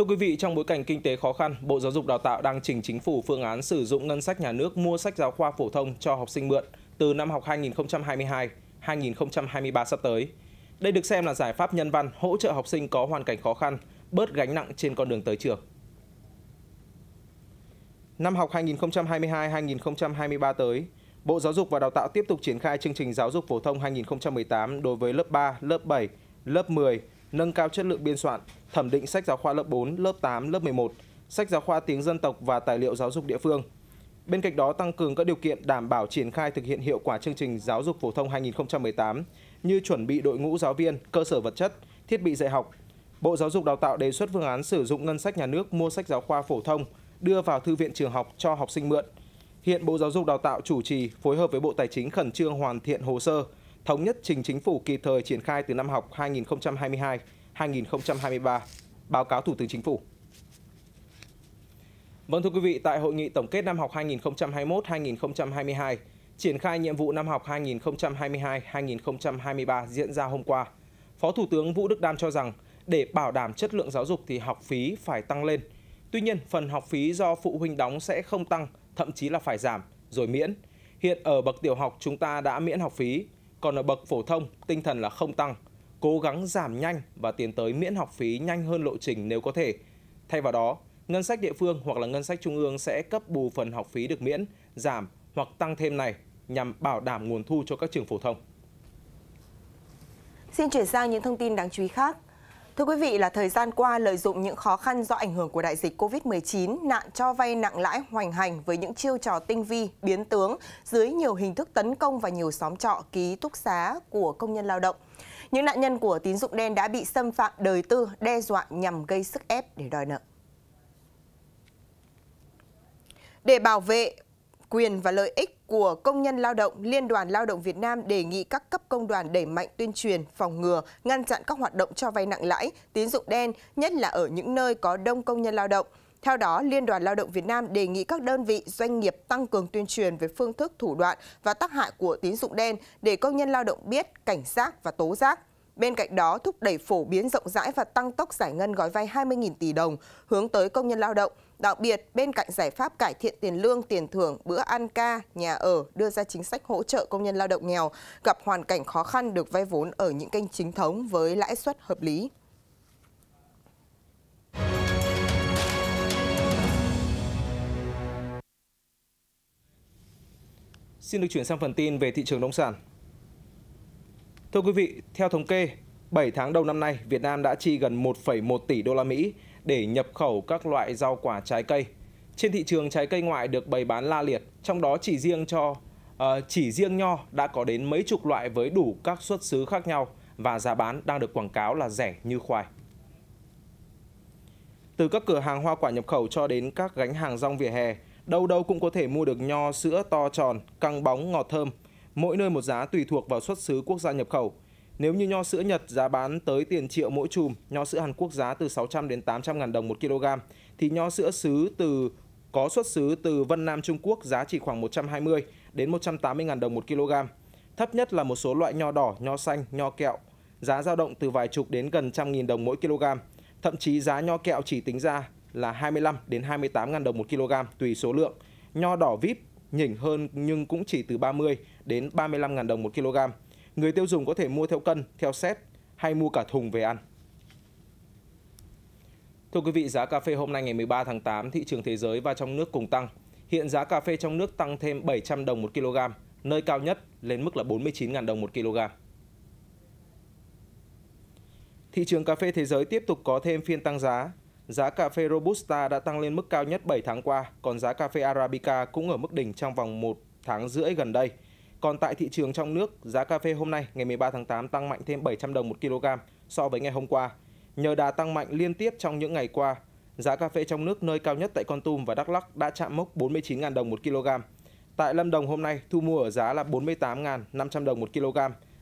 Thưa quý vị, trong bối cảnh kinh tế khó khăn, Bộ Giáo dục Đào tạo đang trình chính phủ phương án sử dụng ngân sách nhà nước mua sách giáo khoa phổ thông cho học sinh mượn từ năm học 2022-2023 sắp tới. Đây được xem là giải pháp nhân văn hỗ trợ học sinh có hoàn cảnh khó khăn, bớt gánh nặng trên con đường tới trường. Năm học 2022-2023 tới, Bộ Giáo dục và Đào tạo tiếp tục triển khai chương trình giáo dục phổ thông 2018 đối với lớp 3, lớp 7, lớp 10, nâng cao chất lượng biên soạn, thẩm định sách giáo khoa lớp 4, lớp 8, lớp 11, sách giáo khoa tiếng dân tộc và tài liệu giáo dục địa phương. Bên cạnh đó tăng cường các điều kiện đảm bảo triển khai thực hiện hiệu quả chương trình giáo dục phổ thông 2018 như chuẩn bị đội ngũ giáo viên, cơ sở vật chất, thiết bị dạy học. Bộ Giáo dục Đào tạo đề xuất phương án sử dụng ngân sách nhà nước mua sách giáo khoa phổ thông đưa vào thư viện trường học cho học sinh mượn. Hiện Bộ Giáo dục Đào tạo chủ trì phối hợp với Bộ Tài chính khẩn trương hoàn thiện hồ sơ, thống nhất trình chính phủ kịp thời triển khai từ năm học 2022 2023, báo cáo Thủ tướng Chính phủ. Vâng thưa quý vị, tại hội nghị tổng kết năm học 2021-2022, triển khai nhiệm vụ năm học 2022-2023 diễn ra hôm qua, Phó Thủ tướng Vũ Đức Đam cho rằng để bảo đảm chất lượng giáo dục thì học phí phải tăng lên. Tuy nhiên, phần học phí do phụ huynh đóng sẽ không tăng, thậm chí là phải giảm, rồi miễn. Hiện ở bậc tiểu học chúng ta đã miễn học phí, còn ở bậc phổ thông tinh thần là không tăng – cố gắng giảm nhanh và tiến tới miễn học phí nhanh hơn lộ trình nếu có thể. Thay vào đó, ngân sách địa phương hoặc là ngân sách trung ương sẽ cấp bù phần học phí được miễn, giảm hoặc tăng thêm này nhằm bảo đảm nguồn thu cho các trường phổ thông. Xin chuyển sang những thông tin đáng chú ý khác. Thưa quý vị, là thời gian qua lợi dụng những khó khăn do ảnh hưởng của đại dịch COVID-19, nạn cho vay nặng lãi hoành hành với những chiêu trò tinh vi, biến tướng dưới nhiều hình thức tấn công và nhiều xóm trọ ký túc xá của công nhân lao động. Những nạn nhân của tín dụng đen đã bị xâm phạm đời tư, đe dọa nhằm gây sức ép để đòi nợ. Để bảo vệ quyền và lợi ích của công nhân lao động, Liên đoàn Lao động Việt Nam đề nghị các cấp công đoàn đẩy mạnh tuyên truyền, phòng ngừa, ngăn chặn các hoạt động cho vay nặng lãi, tín dụng đen, nhất là ở những nơi có đông công nhân lao động. Theo đó, Liên đoàn Lao động Việt Nam đề nghị các đơn vị doanh nghiệp tăng cường tuyên truyền về phương thức thủ đoạn và tác hại của tín dụng đen để công nhân lao động biết, cảnh giác và tố giác. Bên cạnh đó, thúc đẩy phổ biến rộng rãi và tăng tốc giải ngân gói vay 20.000 tỷ đồng hướng tới công nhân lao động. Đặc biệt, bên cạnh giải pháp cải thiện tiền lương, tiền thưởng, bữa ăn ca, nhà ở, đưa ra chính sách hỗ trợ công nhân lao động nghèo, gặp hoàn cảnh khó khăn được vay vốn ở những kênh chính thống với lãi suất hợp lý. Xin được chuyển sang phần tin về thị trường nông sản. Thưa quý vị, theo thống kê, 7 tháng đầu năm nay, Việt Nam đã chi gần 1,1 tỷ đô la Mỹ để nhập khẩu các loại rau quả trái cây. Trên thị trường trái cây ngoại được bày bán la liệt, trong đó chỉ riêng cho uh, chỉ riêng nho đã có đến mấy chục loại với đủ các xuất xứ khác nhau và giá bán đang được quảng cáo là rẻ như khoai. Từ các cửa hàng hoa quả nhập khẩu cho đến các gánh hàng rong vỉa hè, đâu đâu cũng có thể mua được nho sữa to tròn, căng bóng, ngọt thơm – mỗi nơi một giá tùy thuộc vào xuất xứ quốc gia nhập khẩu. Nếu như nho sữa Nhật giá bán tới tiền triệu mỗi chùm, nho sữa Hàn Quốc giá từ 600 đến 800 ngàn đồng một kg, thì nho sữa xứ từ có xuất xứ từ Vân Nam Trung Quốc giá chỉ khoảng 120 đến 180 ngàn đồng một kg. Thấp nhất là một số loại nho đỏ, nho xanh, nho kẹo, giá dao động từ vài chục đến gần trăm nghìn đồng mỗi kg. Thậm chí giá nho kẹo chỉ tính ra là 25 đến 28 ngàn đồng một kg tùy số lượng. Nho đỏ VIP nhỉnh hơn nhưng cũng chỉ từ 30 đến 35 000 đồng một kg. Người tiêu dùng có thể mua theo cân, theo set hay mua cả thùng về ăn. Thưa quý vị, giá cà phê hôm nay ngày 13 tháng 8, thị trường thế giới và trong nước cùng tăng. Hiện giá cà phê trong nước tăng thêm 700 đồng một kg, nơi cao nhất lên mức là 49.000 đồng một kg. Thị trường cà phê thế giới tiếp tục có thêm phiên tăng giá giá cà phê Robusta đã tăng lên mức cao nhất 7 tháng qua, còn giá cà phê Arabica cũng ở mức đỉnh trong vòng 1 tháng rưỡi gần đây. Còn tại thị trường trong nước, giá cà phê hôm nay ngày 13 tháng 8 tăng mạnh thêm 700 đồng 1 kg so với ngày hôm qua. Nhờ đà tăng mạnh liên tiếp trong những ngày qua, giá cà phê trong nước nơi cao nhất tại Con Tum và Đắk Lắk đã chạm mốc 49.000 đồng 1 kg. Tại Lâm Đồng hôm nay, thu mua ở giá là 48.500 đồng 1 kg,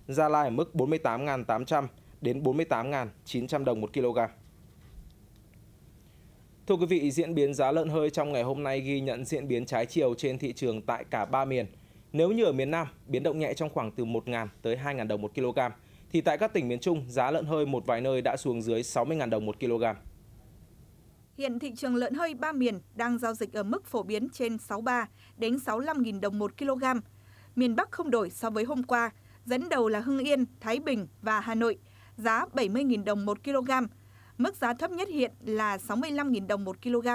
Gia Lai ở mức 48.800 đến 48.900 đồng 1 kg. Thưa quý vị, diễn biến giá lợn hơi trong ngày hôm nay ghi nhận diễn biến trái chiều trên thị trường tại cả ba miền. Nếu như ở miền Nam, biến động nhẹ trong khoảng từ 1.000 tới 2.000 đồng một kg, thì tại các tỉnh miền Trung, giá lợn hơi một vài nơi đã xuống dưới 60.000 đồng một kg. Hiện thị trường lợn hơi ba miền đang giao dịch ở mức phổ biến trên 63 đến 65.000 đồng một kg. Miền Bắc không đổi so với hôm qua, dẫn đầu là Hưng Yên, Thái Bình và Hà Nội, giá 70.000 đồng một kg, Mức giá thấp nhất hiện là 65.000 đồng 1 kg.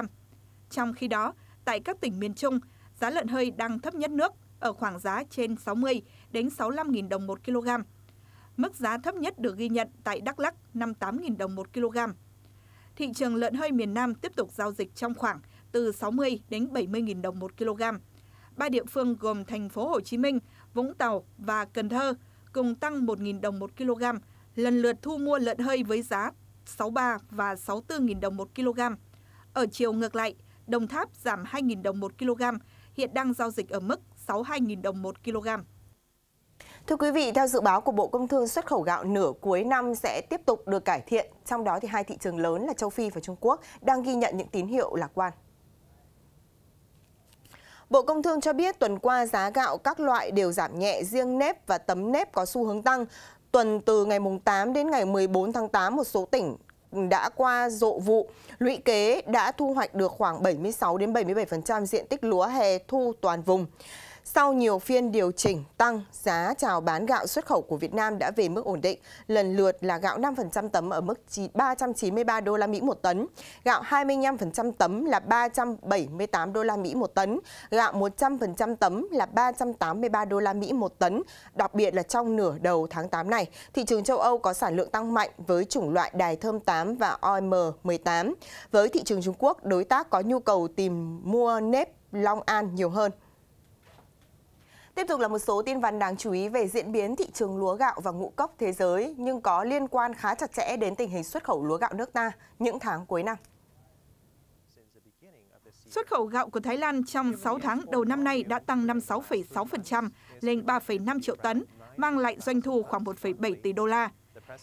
Trong khi đó, tại các tỉnh miền Trung, giá lợn hơi đang thấp nhất nước ở khoảng giá trên 60 đến 65.000 đồng 1 kg. Mức giá thấp nhất được ghi nhận tại Đắk Lắk 58.000 đồng 1 kg. Thị trường lợn hơi miền Nam tiếp tục giao dịch trong khoảng từ 60 đến 70.000 đồng 1 kg. Ba địa phương gồm thành phố Hồ Chí Minh, Vũng Tàu và Cần Thơ cùng tăng 1.000 đồng 1 kg, lần lượt thu mua lợn hơi với giá 63 và 64.000 đồng 1 kg. Ở chiều ngược lại, Đồng Tháp giảm 2.000 đồng 1 kg, hiện đang giao dịch ở mức 62.000 đồng 1 kg. Thưa quý vị, theo dự báo của Bộ Công Thương, xuất khẩu gạo nửa cuối năm sẽ tiếp tục được cải thiện, trong đó thì hai thị trường lớn là châu Phi và Trung Quốc đang ghi nhận những tín hiệu lạc quan. Bộ Công Thương cho biết tuần qua giá gạo các loại đều giảm nhẹ, riêng nếp và tấm nếp có xu hướng tăng. Tuần từ ngày 8 đến ngày 14 tháng 8, một số tỉnh đã qua rộ vụ, lũy kế đã thu hoạch được khoảng 76 đến 77% diện tích lúa hè thu toàn vùng. Sau nhiều phiên điều chỉnh tăng, giá chào bán gạo xuất khẩu của Việt Nam đã về mức ổn định, lần lượt là gạo 5% tấm ở mức 393 đô la Mỹ một tấn, gạo 25% tấm là 378 đô la Mỹ một tấn, gạo 100% tấm là 383 đô la Mỹ một tấn. Đặc biệt là trong nửa đầu tháng 8 này, thị trường châu Âu có sản lượng tăng mạnh với chủng loại đài thơm 8 và OM18. Với thị trường Trung Quốc, đối tác có nhu cầu tìm mua nếp Long An nhiều hơn. Tiếp tục là một số tin văn đáng chú ý về diễn biến thị trường lúa gạo và ngũ cốc thế giới nhưng có liên quan khá chặt chẽ đến tình hình xuất khẩu lúa gạo nước ta những tháng cuối năm. Xuất khẩu gạo của Thái Lan trong 6 tháng đầu năm nay đã tăng 56,6% lên 3,5 triệu tấn, mang lại doanh thu khoảng 1,7 tỷ đô la.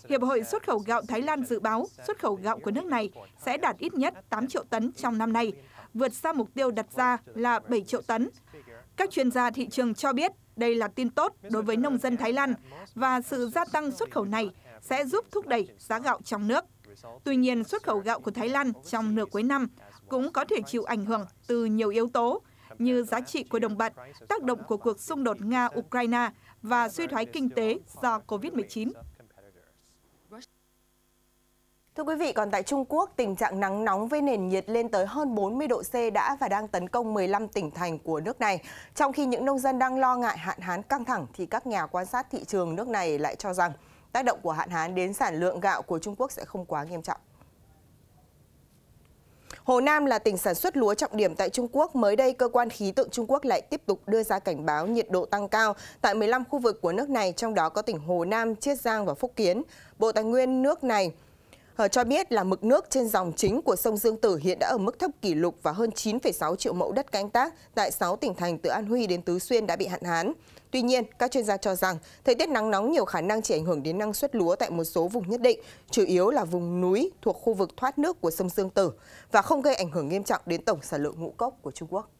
Hiệp hội xuất khẩu gạo Thái Lan dự báo xuất khẩu gạo của nước này sẽ đạt ít nhất 8 triệu tấn trong năm nay, vượt xa mục tiêu đặt ra là 7 triệu tấn. Các chuyên gia thị trường cho biết đây là tin tốt đối với nông dân Thái Lan và sự gia tăng xuất khẩu này sẽ giúp thúc đẩy giá gạo trong nước. Tuy nhiên, xuất khẩu gạo của Thái Lan trong nửa cuối năm cũng có thể chịu ảnh hưởng từ nhiều yếu tố như giá trị của đồng bạc, tác động của cuộc xung đột Nga-Ukraine và suy thoái kinh tế do COVID-19. Thưa quý vị, còn tại Trung Quốc, tình trạng nắng nóng với nền nhiệt lên tới hơn 40 độ C đã và đang tấn công 15 tỉnh thành của nước này. Trong khi những nông dân đang lo ngại hạn hán căng thẳng, thì các nhà quan sát thị trường nước này lại cho rằng tác động của hạn hán đến sản lượng gạo của Trung Quốc sẽ không quá nghiêm trọng. Hồ Nam là tỉnh sản xuất lúa trọng điểm tại Trung Quốc. Mới đây, cơ quan khí tượng Trung Quốc lại tiếp tục đưa ra cảnh báo nhiệt độ tăng cao tại 15 khu vực của nước này, trong đó có tỉnh Hồ Nam, Chiết Giang và Phúc Kiến. Bộ Tài nguyên nước này cho biết là mực nước trên dòng chính của sông Dương Tử hiện đã ở mức thấp kỷ lục và hơn 9,6 triệu mẫu đất canh tác tại 6 tỉnh thành từ An Huy đến Tứ Xuyên đã bị hạn hán. Tuy nhiên, các chuyên gia cho rằng thời tiết nắng nóng nhiều khả năng chỉ ảnh hưởng đến năng suất lúa tại một số vùng nhất định, chủ yếu là vùng núi thuộc khu vực thoát nước của sông Dương Tử và không gây ảnh hưởng nghiêm trọng đến tổng sản lượng ngũ cốc của Trung Quốc.